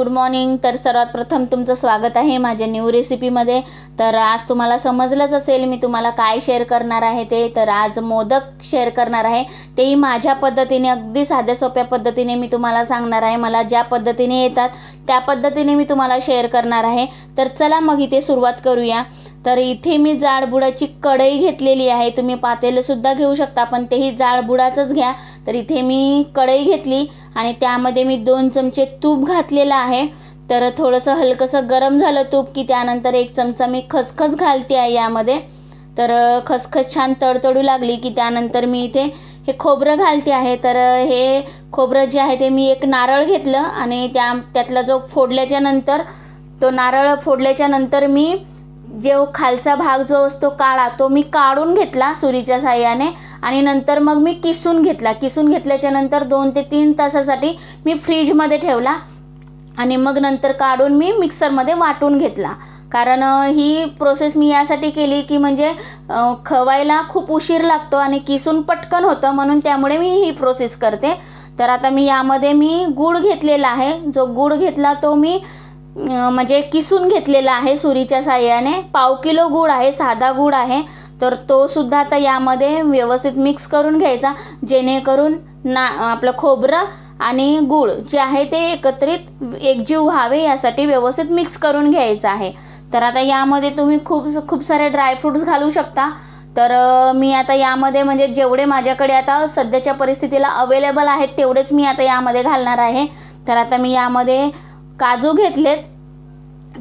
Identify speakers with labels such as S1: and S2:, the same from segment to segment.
S1: good morning तर सर्वात प्रथम तुमचं स्वागत आहे माझ्या न्यू रेसिपीमध्ये तर आज तुम्हाला समजलंच असेल मी तुम्हाला काय शेअर करणार आहे ते तर आज मोदक शेअर करणार आहे तेही माझ्या पद्धतीने अगदी साध्या सोप्या पद्धतीने मी तुम्हाला सांगणार आहे मला ज्या पद्धतीने येतात त्या पद्धतीने मी तुम्हाला शेअर करणार आहे तर चला मग इथे सुरुवात करूया तर इथे मी जाडबुडाची कढई घेतलेली आहे तुम्ही पातेलंसुद्धा घेऊ शकता पण तेही जाडबुडाचंच घ्या तर इथे मी कढई घेतली आणि त्यामध्ये मी दोन चमचे तूप घातलेलं आहे तर थोडंसं हलकंसं गरम झालं तूप की त्यानंतर एक चमचा मी खसखस घालते आहे यामध्ये तर खसखस छान तडतडू लागली की त्यानंतर मी इथे हे खोबरं घालते आहे तर हे खोबरं जे आहे ते मी एक नारळ घेतलं आणि त्या त्यातला जो फोडल्याच्या नंतर तो नारळ फोडल्याच्या नंतर मी जो खालचा भाग जो असतो काळा तो मी काढून घेतला सुरीच्या साह्याने आणि नंतर मग मी किसून घेतला किसून घेतल्याच्यानंतर दोन ते तीन तासासाठी मी फ्रीजमध्ये ठेवला आणि मग नंतर काढून मी मिक्सरमध्ये वाटून घेतला कारण ही प्रोसेस मी यासाठी केली की म्हणजे खवायला खूप उशीर लागतो आणि किसून पटकन होतं म्हणून त्यामुळे मी ही प्रोसेस करते तर आता मी यामध्ये मी गूळ घेतलेला आहे जो गूळ घेतला तो मी म्हणजे किसून घेतलेला आहे सुरीच्या साह्याने पाव किलो गूळ आहे साधा गूळ आहे तर तो सुद्धा आता यामध्ये व्यवस्थित मिक्स करून घ्यायचा जेणेकरून ना आपलं खोबरं आणि गूळ जे आहे ते एकत्रित एकजीव व्हावे यासाठी व्यवस्थित मिक्स करून घ्यायचं आहे तर आता यामध्ये तुम्ही खूप खूप सारे ड्रायफ्रूट्स घालू शकता तर मी आता यामध्ये म्हणजे जेवढे माझ्याकडे आता सध्याच्या परिस्थितीला अवेलेबल आहेत तेवढेच मी आता यामध्ये घालणार आहे तर आता मी यामध्ये काजू घेतलेत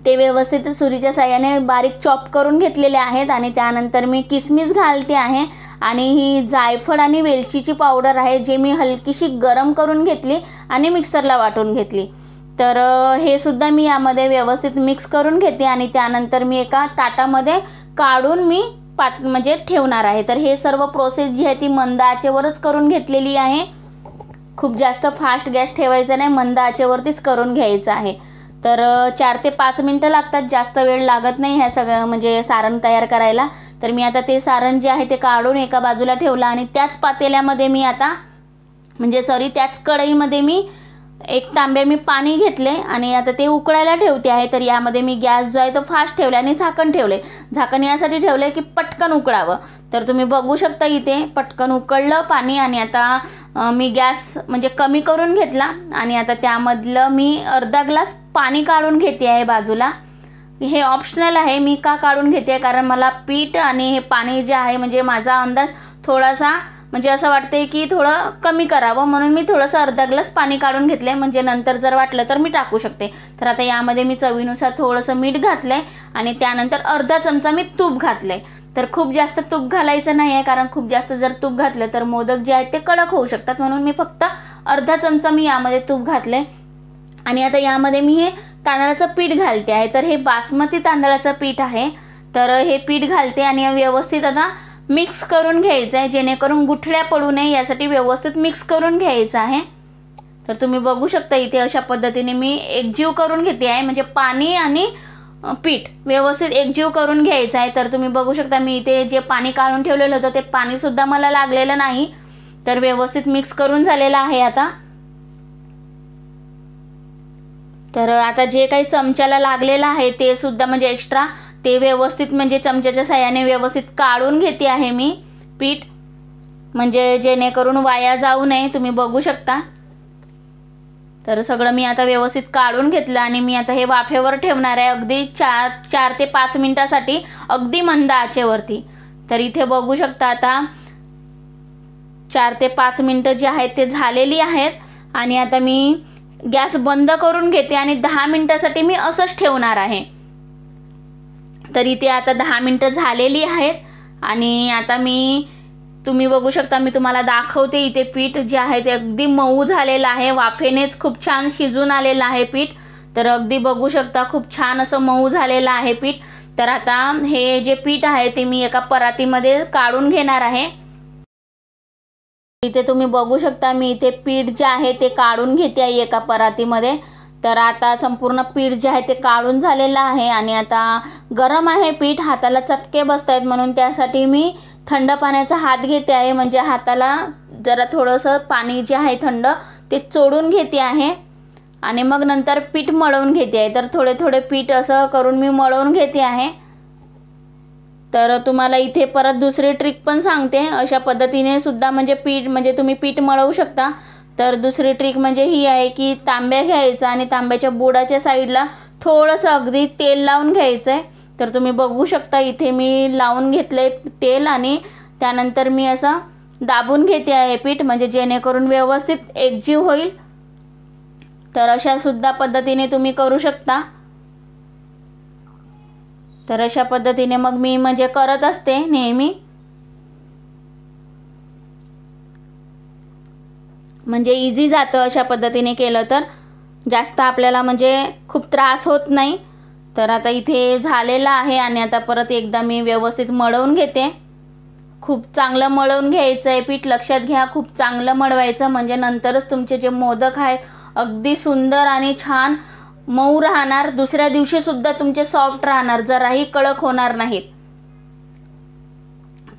S1: ते व्यवस्थित सुरीच्या साह्याने बारीक चॉप करून घेतलेले आहेत आणि त्यानंतर मी किसमिस घालते आहे आणि ही जायफळ आणि वेलचीची पावडर आहे जे मी हलकीशी गरम करून घेतली आणि मिक्सरला वाटून घेतली तर हे सुद्धा मी यामध्ये व्यवस्थित मिक्स करून घेते आणि त्यानंतर मी एका ताटामध्ये काढून मी पात म्हणजे ठेवणार आहे तर हे सर्व प्रोसेस जी आहे ती मंदाचेवरच करून घेतलेली आहे खूप जास्त फास्ट गॅस ठेवायचा नाही मंद आचेवरतीच करून घ्यायचं आहे तर चार ते पाच मिनटं लागतात जास्त वेळ लागत नाही ह्या सगळं म्हणजे सारण तयार करायला तर मी आता ते सारण जे आहे ते काढून एका बाजूला ठेवलं आणि त्याच पातेल्यामध्ये मी आता म्हणजे सॉरी त्याच कढईमध्ये मी एक तांबे मी पाणी घेतले आणि आता ते उकळायला ठेवते आहे तर यामध्ये मी गॅस जो आहे तो फास्ट ठेवला आणि झाकण ठेवले झाकण यासाठी ठेवले की पटकन उकळावं तर तुम्ही बघू शकता इथे पटकन उकळलं पाणी आणि आता मी गॅस म्हणजे कमी करून घेतला आणि आता त्यामधलं मी अर्धा ग्लास पाणी काढून घेते आहे बाजूला हे ऑप्शनल आहे मी का काढून घेते कारण मला पीठ आणि हे पाणी जे आहे म्हणजे माझा अंदाज थोडासा म्हणजे असं वाटतंय की थोडं कमी करावं म्हणून मी थोडंसं अर्धा ग्लास पाणी काढून घेतलंय म्हणजे नंतर जर वाटलं तर मी टाकू शकते तर आता यामध्ये मी चवीनुसार थोडंसं मीठ घातलं आहे आणि त्यानंतर अर्धा चमचा मी तूप घातलं आहे तर खूप जास्त तूप घालायचं नाही आहे कारण खूप जास्त जर तूप घातलं तर मोदक जे आहेत ते कडक होऊ शकतात म्हणून मी फक्त अर्धा चमचा मी यामध्ये तूप घातलंय आणि आता यामध्ये मी हे तांदळाचं पीठ घालते आहे तर हे बासमती तांदळाचं पीठ आहे तर हे पीठ घालते आणि व्यवस्थित आता मिक्स करून घ्यायचं आहे जेणेकरून गुठळ्या पडू नये यासाठी व्यवस्थित मिक्स करून घ्यायचं आहे तर तुम्ही बघू शकता इथे अशा पद्धतीने मी एकजीव करून घेते आहे म्हणजे पाणी आणि पीठ व्यवस्थित एकजीव करून घ्यायचं आहे तर तुम्ही बघू शकता मी इथे जे पाणी काढून ठेवलेलं होतं ते पाणीसुद्धा मला लागलेलं नाही तर व्यवस्थित मिक्स करून झालेलं आहे आता तर आता जे काही चमच्याला लागलेलं आहे ते सुद्धा म्हणजे एक्स्ट्रा ते व्यवस्थित म्हणजे चमच्याच्या साह्याने व्यवस्थित काढून घेते आहे मी पीठ म्हणजे जेणेकरून वाया जाऊ नये तुम्ही बघू शकता तर सगळं मी आता व्यवस्थित काढून घेतलं आणि मी आता हे वाफेवर ठेवणार आहे अगदी चार चार ते पाच मिनटासाठी अगदी मंद आचेवरती तर इथे बघू शकता आता चार ते पाच मिनटं जे आहेत ते झालेली आहेत आणि आता मी गॅस बंद करून घेते आणि दहा मिनटासाठी मी असंच ठेवणार आहे तर इथे आता दहा मिनटं झालेली आहेत आणि आता मी तुम्ही बघू शकता मी तुम्हाला दाखवते इथे पीठ जे आहे ते अगदी मऊ झालेलं आहे वाफेनेच खूप छान शिजून आलेलं आहे पीठ तर अगदी बघू शकता खूप छान असं मऊ झालेलं आहे पीठ तर आता हे जे पीठ आहे ते मी एका परातीमध्ये काढून घेणार आहे इथे तुम्ही बघू शकता मी इथे पीठ जे आहे ते काढून घेते आहे एका परातीमध्ये तर आता संपूर्ण पीठ जे आहे ते काढून झालेलं आहे आणि आता गरम आहे पीठ हाताला चटके बसत आहेत म्हणून त्यासाठी मी थंड पाण्याचा हात घेते आहे म्हणजे हाताला जरा थोडंसं पाणी जे आहे थंड ते चोडून घेते आहे आणि मग नंतर पीठ मळवून घेते आहे तर थोडे थोडे पीठ असं करून मी मळवून घेते आहे तर तुम्हाला इथे परत दुसरी ट्रिक पण सांगते अशा पद्धतीने सुद्धा म्हणजे पीठ म्हणजे तुम्ही पीठ मळवू शकता तर दुसरी ट्रिक म्हणजे ही आहे की तांब्या घ्यायचा आणि तांब्याच्या बोडाच्या साईडला थोडंसं अगदी तेल लावून घ्यायचं आहे तर तुम्ही बघू शकता इथे मी लावून घेतलं तेल आणि त्यानंतर मी असं दाबून घेते आहे पीठ म्हणजे जेणेकरून व्यवस्थित एकजीव होईल तर अशासुद्धा पद्धतीने तुम्ही करू शकता तर अशा पद्धतीने मग मी म्हणजे करत असते नेहमी म्हणजे इझी जातं अशा पद्धतीने केलं तर जास्त आपल्याला म्हणजे खूप त्रास होत नाही तर आता इथे झालेला आहे आणि आता परत एकदा मी व्यवस्थित मळवून घेते खूप चांगलं मळवून घ्यायचं आहे पीठ लक्षात घ्या खूप चांगलं मळवायचं म्हणजे नंतरच तुमचे जे मोदक आहेत अगदी सुंदर आणि छान मऊ राहणार दुसऱ्या दिवशीसुद्धा तुमचे सॉफ्ट राहणार जराही कडक होणार नाहीत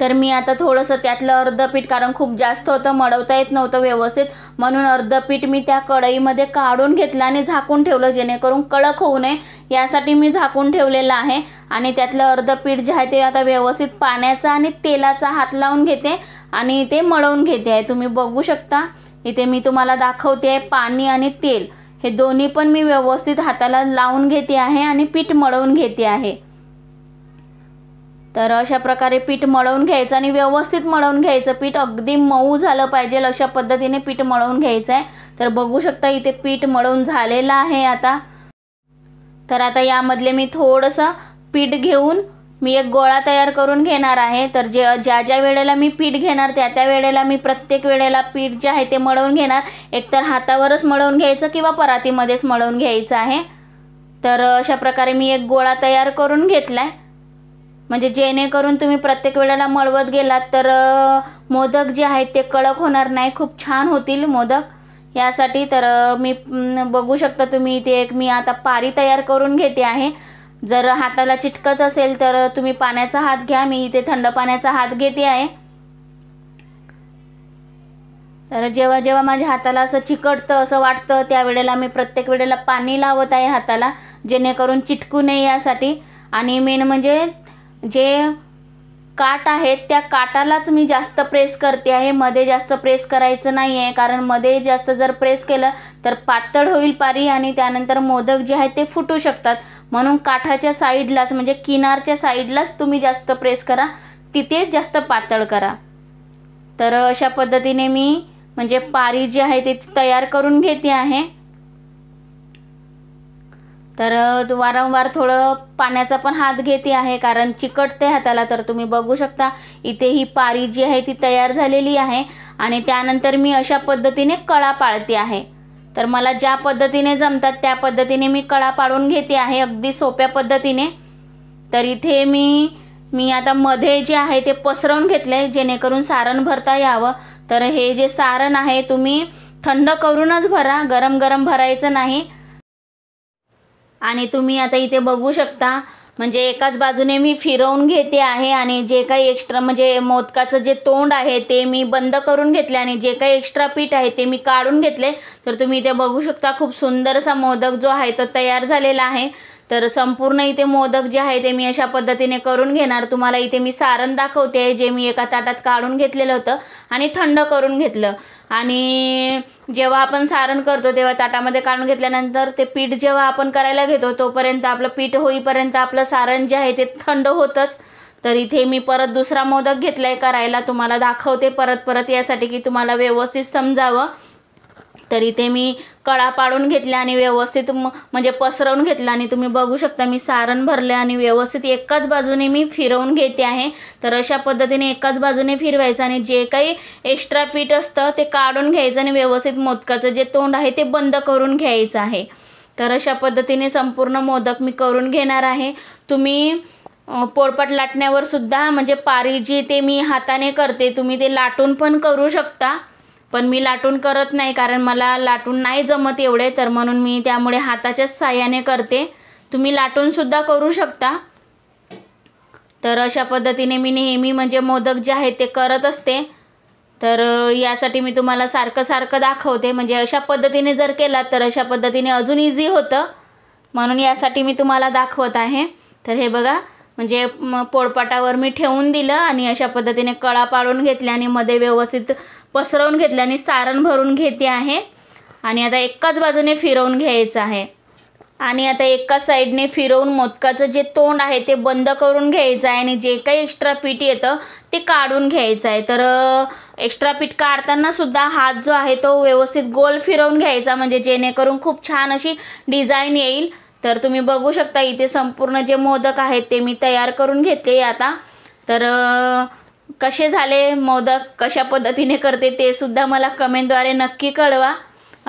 S1: तर मी आता थोडंसं त्यातलं अर्धं पीठ कारण खूप जास्त होतं मळवता येत नव्हतं व्यवस्थित म्हणून अर्ध पीठ मी त्या कढईमध्ये काढून घेतलं आणि झाकून ठेवलं जेणेकरून कडक होऊ नये यासाठी मी झाकून ठेवलेलं आहे आणि त्यातलं अर्ध पीठ जे आहे ते आता व्यवस्थित पाण्याचा आणि तेलाचा हात लावून घेते आणि ते मळवून घेते आहे तुम्ही बघू शकता इथे मी तुम्हाला दाखवते आहे पाणी आणि तेल हे दोन्ही पण मी व्यवस्थित हाताला लावून घेते आहे आणि पीठ मळवून घेते आहे तर अशा प्रकारे पीठ मळवून घ्यायचं आणि व्यवस्थित मळवून घ्यायचं पीठ अगदी मऊ झालं पाहिजे अशा पद्धतीने पीठ मळवून घ्यायचं आहे तर बघू शकता इथे पीठ मळवून झालेलं आहे आता तर आता यामधले मी थोडंसं पीठ घेऊन मी एक गोळा तयार करून घेणार आहे तर जे ज्या ज्या वेळेला मी पीठ घेणार त्या त्या वेळेला मी प्रत्येक वेळेला पीठ जे आहे ते मळवून घेणार एकतर हातावरच मळवून घ्यायचं किंवा परातीमध्येच मळवून घ्यायचं आहे तर अशा प्रकारे मी एक गोळा तयार करून घेतला आहे म्हणजे जेणेकरून तुम्ही प्रत्येक वेळेला मळवत गेलात तर मोदक जे आहेत ते कडक होणार नाही खूप छान होतील मोदक यासाठी तर मी बघू शकता तुम्ही इथे एक मी आता पारी तयार करून घेते आहे जर हाताला चिटकत असेल तर तुम्ही पाण्याचा हात घ्या मी इथे थंड पाण्याचा हात घेते आहे तर जेव्हा जेव्हा माझ्या हाताला असं चिकटतं असं वाटतं त्यावेळेला मी प्रत्येक वेळेला पाणी लावत आहे हाताला जेणेकरून चिटकू नये यासाठी आणि मेन म्हणजे जे काट आहेत त्या काटालाच मी जास्त प्रेस करते आहे मध्ये जास्त प्रेस करायचं नाही आहे कारण मध्ये जास्त जर प्रेस केलं तर पातळ होईल पारी आणि त्यानंतर मोदक जे आहेत ते फुटू शकतात म्हणून काठाच्या साईडलाच म्हणजे किनारच्या साईडलाच तुम्ही जास्त प्रेस करा तिथे जास्त पातळ करा तर अशा पद्धतीने मी म्हणजे पारी जी आहे ती तयार करून घेते आहे तर वारंवार थोडं पाण्याचा पण हात घेते आहे कारण चिकटते हाताला तर तुम्ही बघू शकता इथे ही पारी जी आहे ती तयार झालेली आहे आणि त्यानंतर मी अशा पद्धतीने कळा पाळते आहे तर मला ज्या पद्धतीने जमतात त्या पद्धतीने मी कळा पाडून घेते आहे अगदी सोप्या पद्धतीने तर इथे मी मी आता मध्ये जे आहे ते पसरवून घेतले जेणेकरून सारण भरता यावं तर हे जे सारण आहे तुम्ही थंड करूनच भरा गरम गरम भरायचं नाही आणि तुम्ही आता इथे बघू शकता म्हणजे एकाच बाजूने मी फिरवून घेते आहे आणि जे काही एक्स्ट्रा म्हणजे मोदकाचं जे तोंड आहे ते मी बंद करून घेतले आणि जे काही एक्स्ट्रा पीठ आहे ते मी काढून घेतले तर तुम्ही इथे बघू शकता खूप सुंदरसा मोदक जो आहे तो तयार झालेला आहे तर संपूर्ण इथे मोदक जे आहे ते मी अशा पद्धतीने करून घेणार तुम्हाला इथे मी सारण दाखवते जे मी एका ताटात काढून घेतलेलं होतं आणि थंड करून घेतलं आणि जेव्हा आपण सारण करतो तेव्हा ताटामध्ये काढून घेतल्यानंतर ते पीठ जेव्हा आपण करायला घेतो तोपर्यंत आपलं पीठ होईपर्यंत आपलं सारण जे आहे ते थंड होतंच तर इथे मी परत दुसरा मोदक घेतला आहे करायला तुम्हाला दाखवते परत परत यासाठी की तुम्हाला व्यवस्थित समजावं तरी ते मी कळा पाडून घेतल्या आणि व्यवस्थित म्हणजे पसरवून घेतलं आणि तुम्ही बघू शकता मी सारण भरले आणि व्यवस्थित एकाच बाजूने मी फिरवून घेते आहे तर अशा पद्धतीने एकाच बाजूने फिरवायचं आणि जे काही एक्स्ट्रा पीठ असतं ते काढून घ्यायचं आणि व्यवस्थित मोदकाचं जे तोंड आहे ते बंद करून घ्यायचं आहे तर अशा पद्धतीने संपूर्ण मोदक मी करून घेणार आहे तुम्ही पोळपट लाटण्यावर सुद्धा म्हणजे पारी जी ते मी हाताने करते तुम्ही ते लाटून पण करू शकता पण मी लाटून करत नाही कारण मला लाटून नाही जमत एवढे तर म्हणून मी त्यामुळे हाताच्याच साह्याने करते तुम्ही लाटूनसुद्धा करू शकता तर अशा पद्धतीने मी नेहमी म्हणजे मोदक जे आहेत ते करत असते तर यासाठी मी तुम्हाला सारखं सारखं दाखवते म्हणजे अशा पद्धतीने जर केलात तर अशा पद्धतीने अजून इझी होतं म्हणून यासाठी मी तुम्हाला दाखवत आहे तर हे बघा म्हणजे पोळपाटावर मी ठेवून दिलं आणि अशा पद्धतीने कळा पाडून घेतल्या आणि मध्ये व्यवस्थित पसरवून घेतले आणि सारण भरून घेते आहे आणि आता एकाच बाजूने फिरवून घ्यायचं आहे आणि आता एका साईडने फिरवून मोदकाचं जे तोंड आहे ते बंद करून घ्यायचं आहे आणि जे काही एक्स्ट्रा पीठ येतं ते काढून घ्यायचं आहे तर एक्स्ट्रा पीठ काढताना सुद्धा हात जो आहे तो व्यवस्थित गोल फिरवून घ्यायचा म्हणजे जेणेकरून खूप छान अशी डिझाईन येईल तर तुम्ही बघू शकता इथे संपूर्ण जे मोदक आहेत ते मी तयार करून घेतले आता तर कसे झाले मोदक कशा पद्धतीने करते ते सुद्धा मला कमेंटद्वारे नक्की कळवा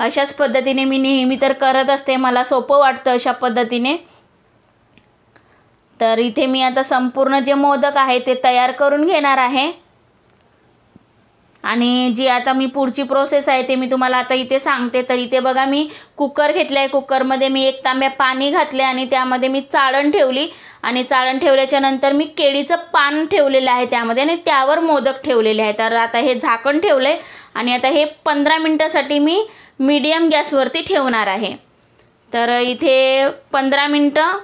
S1: अशाच पद्धतीने मी नेहमी तर करत असते मला सोपं वाटतं अशा पद्धतीने तर इथे मी आता संपूर्ण जे मोदक आहे ते तयार करून घेणार आहे आणि जी आता मी पुढची प्रोसेस आहे ते मी तुम्हाला आता इथे सांगते तर इथे बघा मी कुकर घेतलाय आहे कुकरमध्ये मी एक तांब्या पाणी घातले आणि त्यामध्ये मी चाळण ठेवली आणि चाळण ठेवल्याच्या नंतर मी केळीचं पान ठेवलेलं आहे त्यामध्ये आणि त्यावर मोदक ठेवलेले आहे तर आता हे झाकण ठेवलं आहे आणि आता हे पंधरा मिनटासाठी मी मीडियम गॅसवरती ठेवणार आहे तर इथे पंधरा मिनटं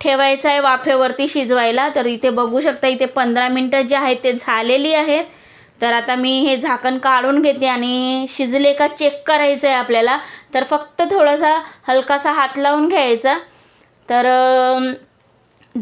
S1: ठेवायचं आहे वाफेवरती शिजवायला तर इथे बघू शकता इथे पंधरा मिनटं जे आहेत ते झालेली आहेत तर आता मी हे झाकण काढून घेते आणि शिजले का चेक करायचं आहे आपल्याला तर फक्त थोडासा हलकासा हात लावून घ्यायचा तर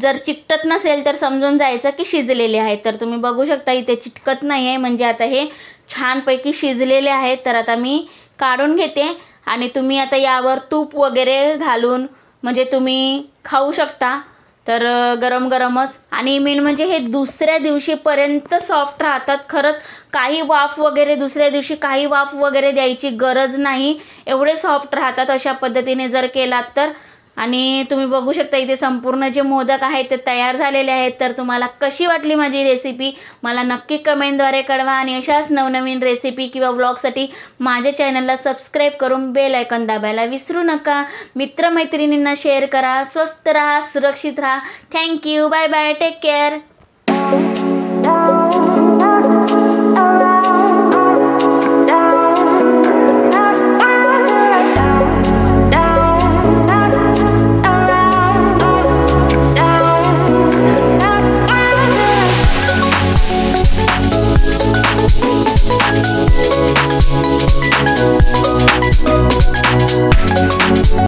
S1: जर चिकटत नसेल तर समजून जायचं की शिजलेले आहे तर तुम्ही बघू शकता इथे चिटकत नाही आहे म्हणजे आता हे छानपैकी शिजलेले आहे तर आता मी काढून घेते आणि तुम्ही आता यावर तूप वगैरे घालून म्हणजे तुम्ही खाऊ शकता तर गरम गरमच आणि मेन म्हणजे हे दुसऱ्या दिवशीपर्यंत सॉफ्ट राहतात खरंच काही वाफ वगैरे दुसऱ्या दिवशी काही वाफ वगैरे द्यायची गरज नाही एवढे सॉफ्ट राहतात अशा पद्धतीने जर केलात तर आणि तुम्ही बघू शकता इथे संपूर्ण जे मोदक आहेत ते तयार झालेले आहेत तर तुम्हाला कशी वाटली माझी रेसिपी मला नक्की कमेंटद्वारे कळवा आणि अशाच नवनवीन रेसिपी किंवा ब्लॉगसाठी माझ्या चॅनलला सबस्क्राईब करून बेल आयकॉन दाबायला विसरू नका मित्रमैत्रिणींना शेअर करा स्वस्त राहा सुरक्षित राहा thank you bye bye take care 啊！